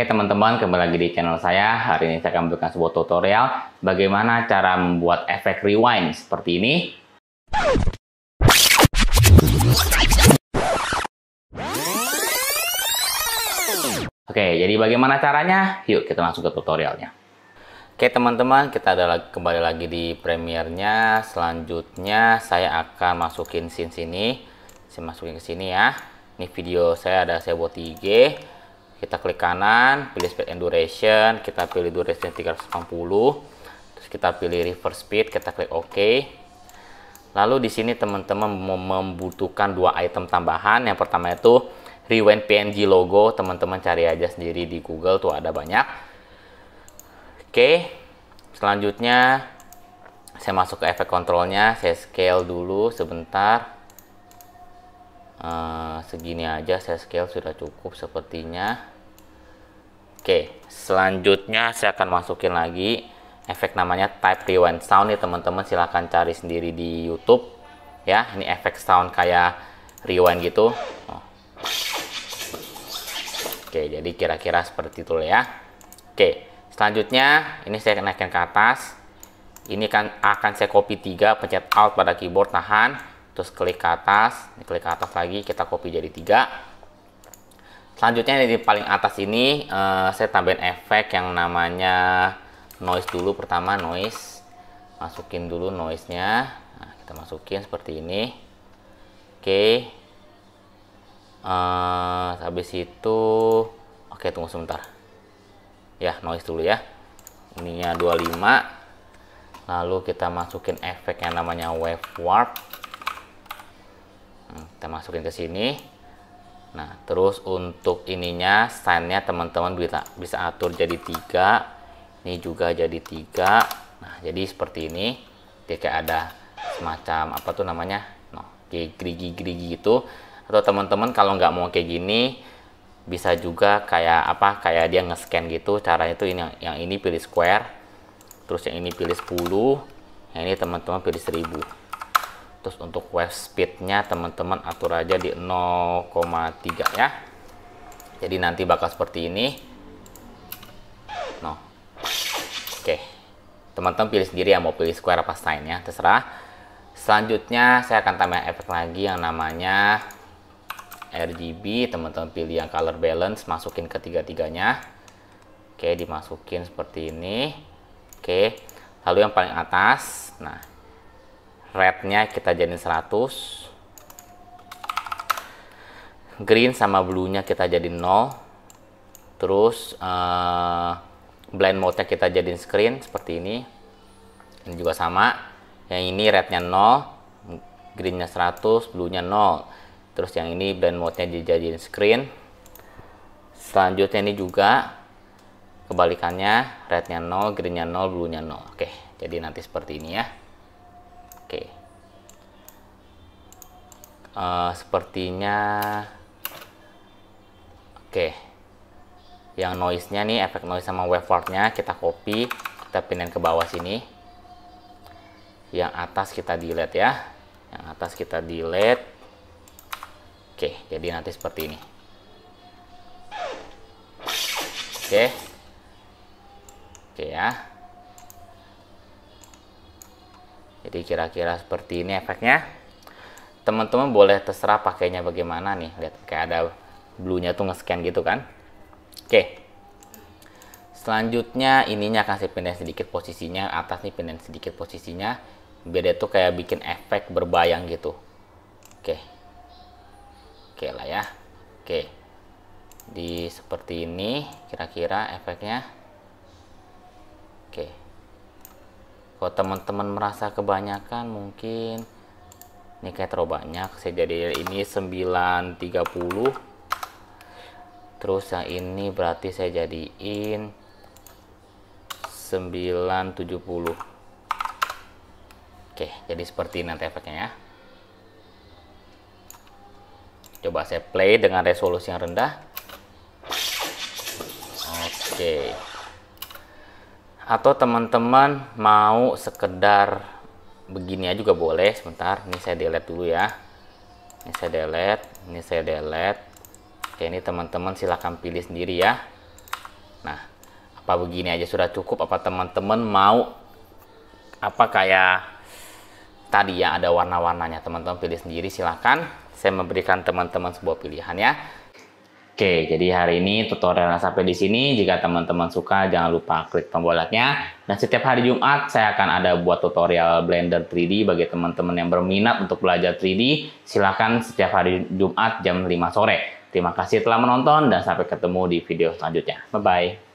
Oke teman-teman, kembali lagi di channel saya. Hari ini saya akan memberikan sebuah tutorial bagaimana cara membuat efek rewind seperti ini. Oke, jadi bagaimana caranya? Yuk kita langsung ke tutorialnya. Oke teman-teman, kita ada kembali lagi di premiernya. Selanjutnya saya akan masukin scene sini. Saya masukin ke sini ya. Ini video saya ada saya buat IG kita klik kanan pilih speed and duration kita pilih duration 380 terus kita pilih reverse speed kita klik OK lalu di sini teman-teman membutuhkan dua item tambahan yang pertama itu rewind PNG logo teman-teman cari aja sendiri di Google tuh ada banyak oke selanjutnya saya masuk ke efek kontrolnya saya scale dulu sebentar Eh, segini aja saya scale sudah cukup sepertinya oke selanjutnya saya akan masukin lagi efek namanya type rewind sound nih teman-teman silahkan cari sendiri di YouTube ya ini efek sound kayak rewind gitu oke jadi kira-kira seperti itu ya oke selanjutnya ini saya naikkan ke atas ini kan akan saya copy 3 pencet alt pada keyboard tahan terus klik ke atas klik ke atas lagi kita copy jadi tiga selanjutnya di paling atas ini uh, saya tambahin efek yang namanya noise dulu pertama noise masukin dulu noise nya nah, kita masukin seperti ini oke okay. uh, eh, habis itu oke okay, tunggu sebentar ya noise dulu ya ininya 25 lalu kita masukin efek yang namanya wave warp Hmm, kita masukin ke sini nah terus untuk ininya signnya teman-teman bisa bisa atur jadi tiga ini juga jadi tiga nah jadi seperti ini dia kayak ada semacam apa tuh namanya no, kayak gerigi-gerigi gitu atau teman-teman kalau nggak mau kayak gini bisa juga kayak apa kayak dia nge-scan gitu caranya tuh ini yang ini pilih square terus yang ini pilih 10 yang ini teman-teman pilih 1000 terus untuk web speednya teman-teman atur aja di 0,3 ya jadi nanti bakal seperti ini no oke teman-teman pilih sendiri ya mau pilih square apa sign ya terserah selanjutnya saya akan tambah efek lagi yang namanya RGB teman-teman pilih yang color balance masukin ketiga-tiganya oke dimasukin seperti ini oke lalu yang paling atas nah rednya kita jadiin 100 green sama nya kita jadi 0 terus uh, eh, blend mode nya kita jadiin screen seperti ini ini juga sama yang ini rednya 0 greennya 100 nya 0 terus yang ini blend mode nya dijadiin screen selanjutnya ini juga kebalikannya rednya 0 greennya 0 nya 0 oke jadi nanti seperti ini ya Oke. Uh, sepertinya Oke. Yang noise-nya nih, efek noise sama wavefart-nya kita copy, kita pinen ke bawah sini. Yang atas kita delete ya. Yang atas kita delete. Oke, jadi nanti seperti ini. Oke. Oke ya. jadi kira-kira seperti ini efeknya teman-teman boleh terserah pakainya bagaimana nih lihat kayak ada bluenya tuh nge-scan gitu kan oke selanjutnya ininya akan saya pindahin sedikit posisinya atas nih pindahin sedikit posisinya biar dia tuh kayak bikin efek berbayang gitu oke oke lah ya oke di seperti ini kira-kira efeknya oke kalau teman-teman merasa kebanyakan mungkin ini kayak terlalu banyak saya jadi ini 930 terus yang ini berarti saya jadiin 970 oke jadi seperti ini nanti efeknya ya coba saya play dengan resolusi yang rendah oke atau teman-teman mau sekedar begini aja juga boleh sebentar ini saya delete dulu ya ini saya delete ini saya delete oke ini teman-teman silahkan pilih sendiri ya nah apa begini aja sudah cukup apa teman-teman mau apa kayak tadi ya ada warna-warnanya teman-teman pilih sendiri silahkan saya memberikan teman-teman sebuah pilihan ya Oke, jadi hari ini tutorialnya sampai di sini. Jika teman-teman suka, jangan lupa klik tombol like-nya. Dan setiap hari Jumat, saya akan ada buat tutorial Blender 3D bagi teman-teman yang berminat untuk belajar 3D. Silahkan setiap hari Jumat jam 5 sore. Terima kasih telah menonton dan sampai ketemu di video selanjutnya. Bye-bye.